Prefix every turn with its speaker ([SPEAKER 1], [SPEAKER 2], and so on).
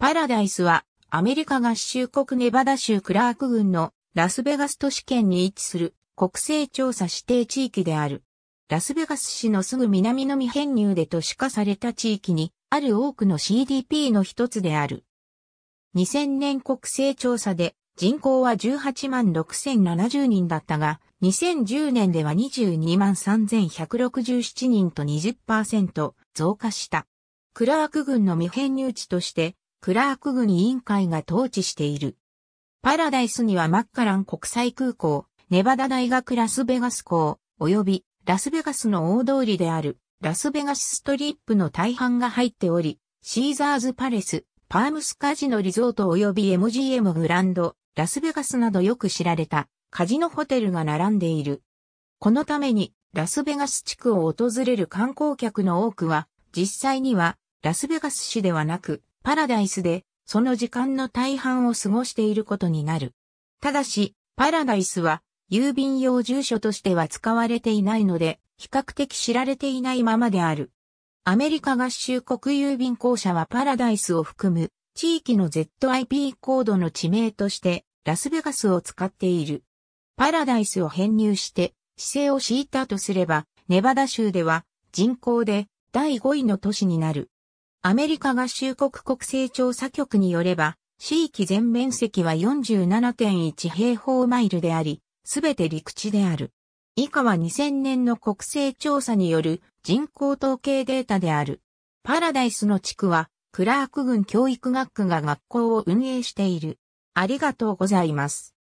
[SPEAKER 1] パラダイスは、アメリカ合衆国ネバダ州クラーク郡のラスベガス都市圏に位置する国勢調査指定地域である。ラスベガス市のすぐ南の未編入で都市化された地域にある多くの CDP の一つである。2000年国勢調査で人口は18万6070人だったが、2010年では22万3167人と20%増加した。クラーク郡の未編入地としてクラーク郡委員会が統治している。パラダイスにはマッカラン国際空港、ネバダ大学ラスベガス港、及びラスベガスの大通りであるラスベガスストリップの大半が入っており、シーザーズパレス、パームスカジノリゾート及び MGM グランド、ラスベガスなどよく知られたカジノホテルが並んでいる。このためにラスベガス地区を訪れる観光客の多くは実際にはラスベガス市ではなくパラダイスで、その時間の大半を過ごしていることになる。ただし、パラダイスは、郵便用住所としては使われていないので、比較的知られていないままである。アメリカ合衆国郵便公社はパラダイスを含む地域の ZIP コードの地名としてラスベガスを使っている。パラダイスを編入して姿勢を敷いたとすればネバダ州では人口で第5位の都市になる。アメリカ合衆国国勢調査局によれば、地域全面積は47.1平方マイルであり、すべて陸地である。以下は2000年の国勢調査による人口統計データである。パラダイスの地区は、クラーク郡教育学区が学校を運営している。ありがとうございます。